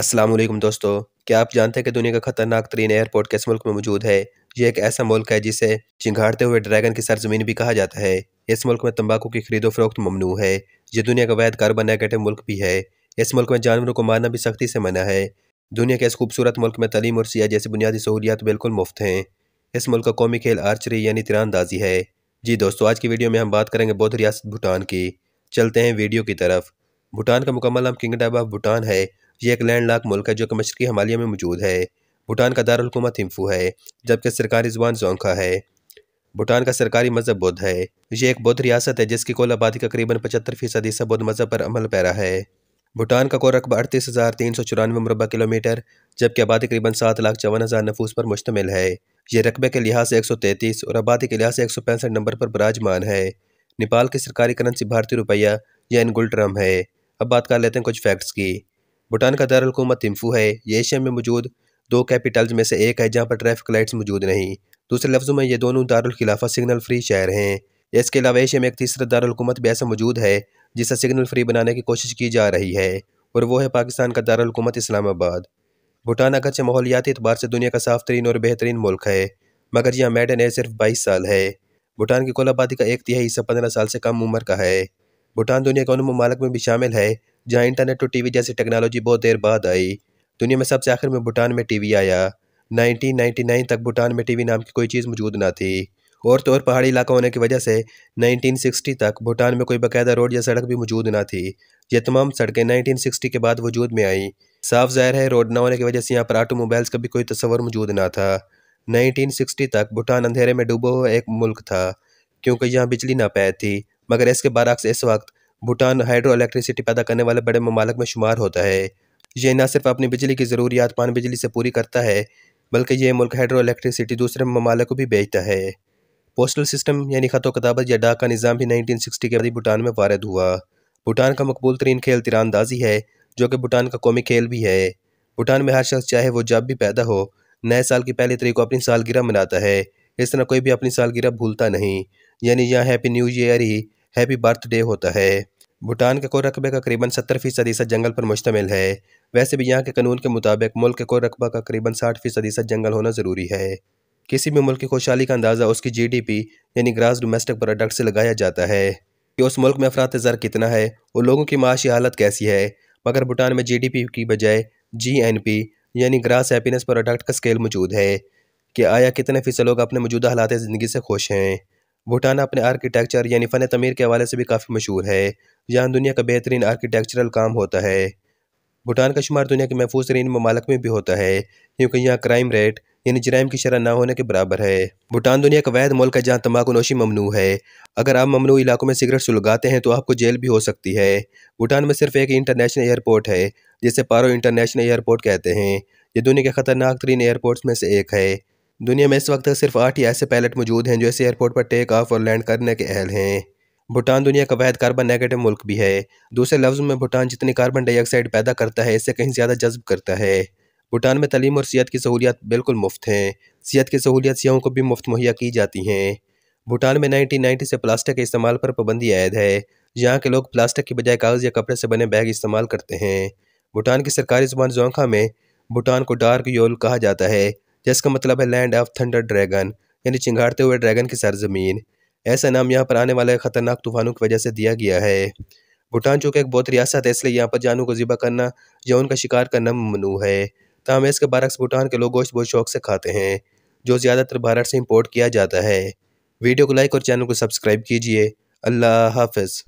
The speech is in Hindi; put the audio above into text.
असलम दोस्तों क्या आप जानते हैं कि दुनिया का खतरनाक तरीन एयरपोर्ट किस मुल्क में मौजूद है ये एक ऐसा मुल्क है जिसे चिंगाड़ते हुए ड्रैगन की सरजमीन भी कहा जाता है इस मुल्क में तंबाकू की खरीदो फरोख्त ममनू है ये दुनिया का वैध कार्बन नेगेटिव मुल्क भी है इस मुल्क में जानवरों को मारना भी सख्ती से मना है दुनिया के इस खूबसूरत मुल्क में तलीम और सिया जैसी बुनियादी सहूलियात बिल्कुल मुफ्त हैं इस मुल्क का कौमी खेल आर्चरी यानी तिरानदाजी है जी दोस्तों आज की वीडियो में हम बात करेंगे बौद्ध रियासत भूटान की चलते हैं वीडियो की तरफ भूटान का मुकम्मल नाम किंगडम ऑफ भूटान है यह एक लैंडलाक मुल्क है जो कि मशरकी हमालिया में मौजूद है भूटान का दारकूमत थिम्फू है जबकि सरकारी ज़ुबान जोंखा है भूटान का सरकारी मजहब बुद्ध है ये एक बौद्ध रियासत है जिसकी कुल आबादी का करीबन पचहत्तर फीसद हिस्सा बुद्ध मजहब पर अमल पैरा है भूटान का कुल रकबा अड़तीस हज़ार तीन सौ चौरानवे मुरबा किलोमीटर जबकि आबादी करीबन सात लाख चौवन हज़ार नफूस पर मुश्तमिल है ये रकबे के लिहाज से एक सौ तैंतीस और आबादी के लिहाज से एक सौ पैंसठ नंबर पर बराजमान है नेपाल की सरकारी करंसी भारतीय रुपया या इनगुल ट्रम है अब बात कर लेते हैं कुछ फैक्ट्स की भूटान का दारकूमत थिम्फू है ये एशिया में मौजूद दो कैपिटल्स में से एक है जहाँ पर ट्रैफिक लाइट्स मौजूद नहीं दूसरे लफ्ज़ों में ये दोनों दारखिलाफा सिग्नल फ्री शहर हैं इसके अलावा एशिया में एक तीसरा दारकूमत भी ऐसा मौजूद है जिसे सिग्नल फ्री बनाने की कोशिश की जा रही है और वो है पाकिस्तान का दारकूमत इस्लामाबाद भूटान अगरचे माहौलियाती अतबार से दुनिया का साफ तरीन और बेहतरीन मुल्क है मगर यहाँ मैडन एज सिर्फ बाईस साल है भूटान की कुल आबादी का एक तिहाई हिस्सा पंद्रह साल से कम उम्र का है भूटान दुनिया के उन ममालक में भी शामिल है जहाँ इंटरनेट और टीवी जैसी टेक्नोलॉजी बहुत देर बाद आई दुनिया में सबसे आखिर में भूटान में टीवी आया 1999 तक भूटान में टीवी नाम की कोई चीज़ मौजूद ना थी और तो और पहाड़ी इलाका होने की वजह से 1960 तक भूटान में कोई बाकायदा रोड या सड़क भी मौजूद ना थी ये तमाम सड़कें सिक्सटी के बाद वजूद में आई साफ जाहिर है रोड ना होने की वजह से यहाँ पर ऑटोमोबाइल्स का भी कोई तस्वर मौजूद ना था सिक्सटी तक भूटान अंधेरे में डूबा हुआ एक मुल्क था क्योंकि यहाँ बिजली ना पैद थी मगर इसके बरक्स इस वक्त भूटान हाइड्रो इलेक्ट्रिसिटी पैदा करने वाले बड़े ममालक में शुमार होता है यह न सिर्फ अपनी बिजली की ज़रूरियात पान बिजली से पूरी करता है बल्कि यह मुल्क हाइड्रो इलेक्ट्रिसिटी दूसरे ममालक को भी बेचता है पोस्टल सिस्टम यानी ख़त कताबत या डाक का निज़ाम भी नाइनटीन सिक्सटी के बाद भूटान में वारद हुआ भूटान का मकबूल तरीन खेल तिरानंदाजी है जो कि भूटान का कौमी खेल भी है भूटान में हर शख्स चाहे वो जब भी पैदा हो नए साल की पहली तरीक को अपनी सालगिरह मनाता है इस तरह कोई भी अपनी सालगिरह भूलता नहीं यानी यहाँ हैप्पी न्यू ईयर ही हैप्पी बर्थडे होता है भूटान के कोर रकबे का करीबन सत्तर फीसद ईसद जंगल पर मुश्तमिल है वैसे भी यहाँ के कानून के मुताबिक मुल्क के कोर रकबा का करीबन साठ फीसद ईसद जंगल होना ज़रूरी है किसी भी मुल्क की खुशहाली का अंदाज़ा उसकी जी डी पी यानी ग्रास डोमेस्टिक प्रोडक्ट से लगाया जाता है कि उस मुल्क में अफरात ज़र कितना है और लोगों की माशी हालत कैसी है मगर भूटान में जी डी पी की बजाय जी एन पी यानी ग्रास हैप्पीनेस प्रोडक्ट का स्केल मौजूद है कि आया कितने फ़ीसद लोग अपने मौजूदा हालात ज़िंदगी से खुश हैं भूटान अपने आर्किटेक्चर यानी फ़न तमीर के हवाले से भी काफ़ी मशहूर है जहाँ दुनिया का बेहतरीन आर्किटेक्चरल काम होता है भूटान का शुमार दुनिया के महफूज तरीन ममालक में भी होता है क्योंकि यहाँ क्राइम रेट यानी जराइम की शरह ना होने के बराबर है भूटान दुनिया का वैध मुल्क है जहाँ तम्बाकू नोशी ममनू है अगर आप ममनू इलाकों में सिगरेट सुलगाते हैं तो आपको जेल भी हो सकती है भूटान में सिर्फ एक इंटरनेशनल एयरपोर्ट है जिसे पारो इंटरनेशनल एयरपोर्ट कहते हैं ये दुनिया के ख़तरनाक तरीन एयरपोर्ट्स में से एक है दुनिया में इस वक्त सिर्फ आठ ही ऐसे पायलट मौजूद हैं जो इस एयरपोर्ट पर टेक ऑफ और लैंड करने के अहल हैं भूटान दुनिया का वैध कार्बन नेगेटिव मुल्क भी है दूसरे लफ्ज़ में भूटान जितनी कार्बन डाइऑक्साइड पैदा करता है इससे कहीं ज़्यादा जज्ब करता है भूटान में तलीम और सेहत की सहूलियात बिल्कुल मुफ्त हैं सेहत की सहूलियत सियाहों को भी मुफ्त मुहैया की जाती हैं भूटान में 1990 से प्लास्टिक के इस्तेमाल पर पाबंदी आयद है यहाँ के लोग प्लास्टिक की बजाय कागज़ या कपड़े से बने बैग इस्तेमाल करते हैं भूटान की सरकारी जुबान जोंखा में भूटान को डार्क योल कहा जाता है जिसका मतलब है लैंड ऑफ थंडर ड्रैगन यानी चिंगाड़ते हुए ड्रैगन की सरजमीन ऐसा नाम यहाँ पर आने वाले ख़तरनाक तूफानों की वजह से दिया गया है भूटान चूँकि एक बहुत रियासत है इसलिए यहाँ पर जानों को ज़िबा करना या उनका शिकार करना ममनू है तमाम तो इसके बरक्स भूटान के लोग गोश्त बहुत शौक से खाते हैं जो ज़्यादातर भारत से इम्पोर्ट किया जाता है वीडियो को लाइक और चैनल को सब्सक्राइब कीजिए अल्लाह हाफिज़